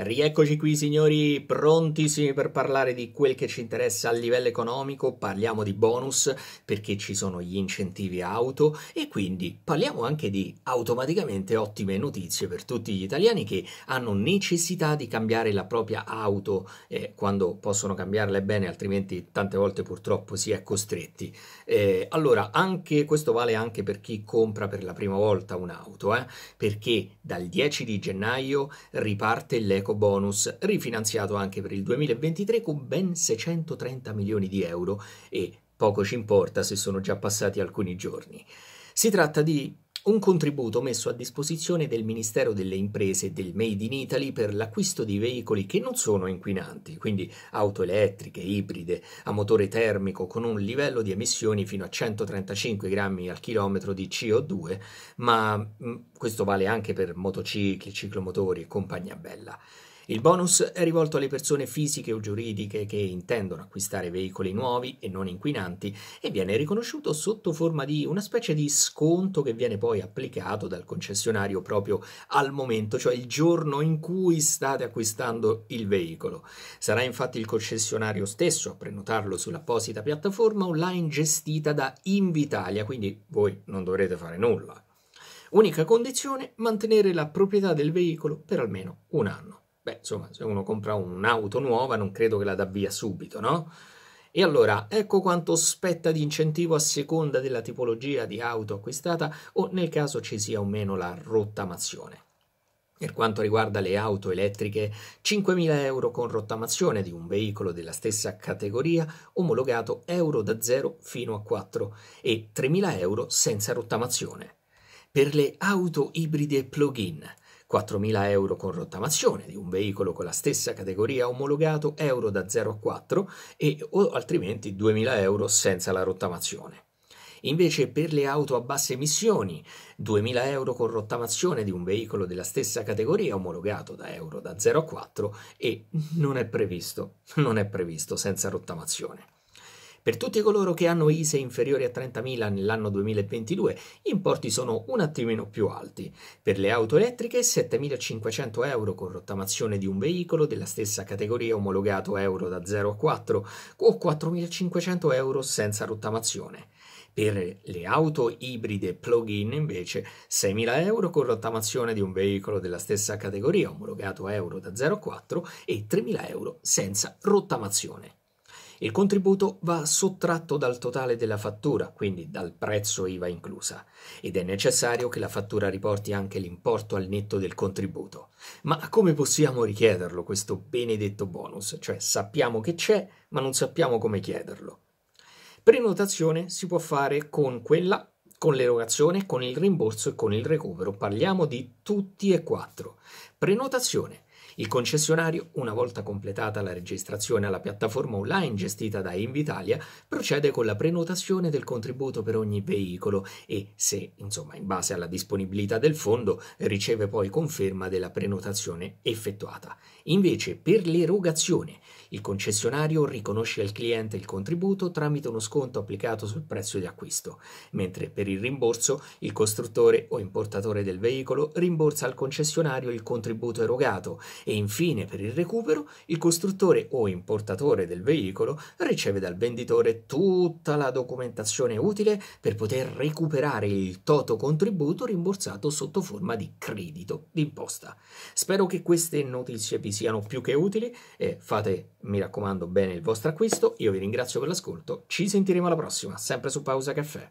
Rieccoci qui signori, prontissimi per parlare di quel che ci interessa a livello economico, parliamo di bonus perché ci sono gli incentivi auto e quindi parliamo anche di automaticamente ottime notizie per tutti gli italiani che hanno necessità di cambiare la propria auto eh, quando possono cambiarla bene, altrimenti tante volte purtroppo si è costretti. Eh, allora, anche, questo vale anche per chi compra per la prima volta un'auto, eh, perché dal 10 di gennaio riparte l'eco ecobonus, rifinanziato anche per il 2023 con ben 630 milioni di euro e poco ci importa se sono già passati alcuni giorni. Si tratta di un contributo messo a disposizione del Ministero delle Imprese del Made in Italy per l'acquisto di veicoli che non sono inquinanti, quindi auto elettriche, ibride, a motore termico con un livello di emissioni fino a 135 grammi al chilometro di CO2, ma mh, mm, questo vale anche per motocicli, ciclomotori e compagnia bella. Il bonus è rivolto alle persone fisiche o giuridiche che intendono acquistare veicoli nuovi e non inquinanti e viene riconosciuto sotto forma di una specie di sconto che viene poi applicato dal concessionario proprio al momento, cioè il giorno in cui state acquistando il veicolo. Sarà infatti il concessionario stesso a prenotarlo sull'apposita piattaforma online gestita da Invitalia, quindi voi non dovrete fare nulla. Unica condizione mantenere la proprietà del veicolo per almeno un anno. Beh, insomma, se uno compra un'auto nuova non credo che la dà via subito, no? E allora, ecco quanto spetta di incentivo a seconda della tipologia di auto acquistata o nel caso ci sia o meno la rottamazione. Per quanto riguarda le auto elettriche, 5.000 euro con rottamazione di un veicolo della stessa categoria omologato euro da 0 fino a 4 e 3.000 euro senza rottamazione. Per le auto ibride plug-in, 4.000 euro con rottamazione di un veicolo con la stessa categoria omologato euro da 0 a 4 e o altrimenti 2.000 euro senza la rottamazione. Invece per le auto a basse emissioni, 2.000 euro con rottamazione di un veicolo della stessa categoria omologato da euro da 0 a 4 e non è previsto, non è previsto senza rottamazione. Per tutti coloro che hanno ISE inferiori a 30.000 nell'anno 2022, gli importi sono un attimino più alti. Per le auto elettriche 7.500 euro con rottamazione di un veicolo della stessa categoria omologato euro da 0 a 4 o 4.500 euro senza rottamazione. Per le auto ibride plug-in invece 6.000 euro con rottamazione di un veicolo della stessa categoria omologato euro da 0 a 4 e 3.000 euro senza rottamazione. Il contributo va sottratto dal totale della fattura, quindi dal prezzo IVA inclusa, ed è necessario che la fattura riporti anche l'importo al netto del contributo. Ma come possiamo richiederlo questo benedetto bonus? Cioè sappiamo che c'è, ma non sappiamo come chiederlo. Prenotazione si può fare con quella, con l'erogazione, con il rimborso e con il recupero. Parliamo di tutti e quattro. Prenotazione il concessionario, una volta completata la registrazione alla piattaforma online gestita da Invitalia, procede con la prenotazione del contributo per ogni veicolo e se, insomma, in base alla disponibilità del fondo, riceve poi conferma della prenotazione effettuata. Invece, per l'erogazione, il concessionario riconosce al cliente il contributo tramite uno sconto applicato sul prezzo di acquisto, mentre per il rimborso il costruttore o importatore del veicolo rimborsa al concessionario il contributo erogato e infine per il recupero il costruttore o importatore del veicolo riceve dal venditore tutta la documentazione utile per poter recuperare il toto contributo rimborsato sotto forma di credito d'imposta. Spero che queste notizie vi siano più che utili e fate, mi raccomando, bene il vostro acquisto. Io vi ringrazio per l'ascolto, ci sentiremo alla prossima, sempre su Pausa Caffè.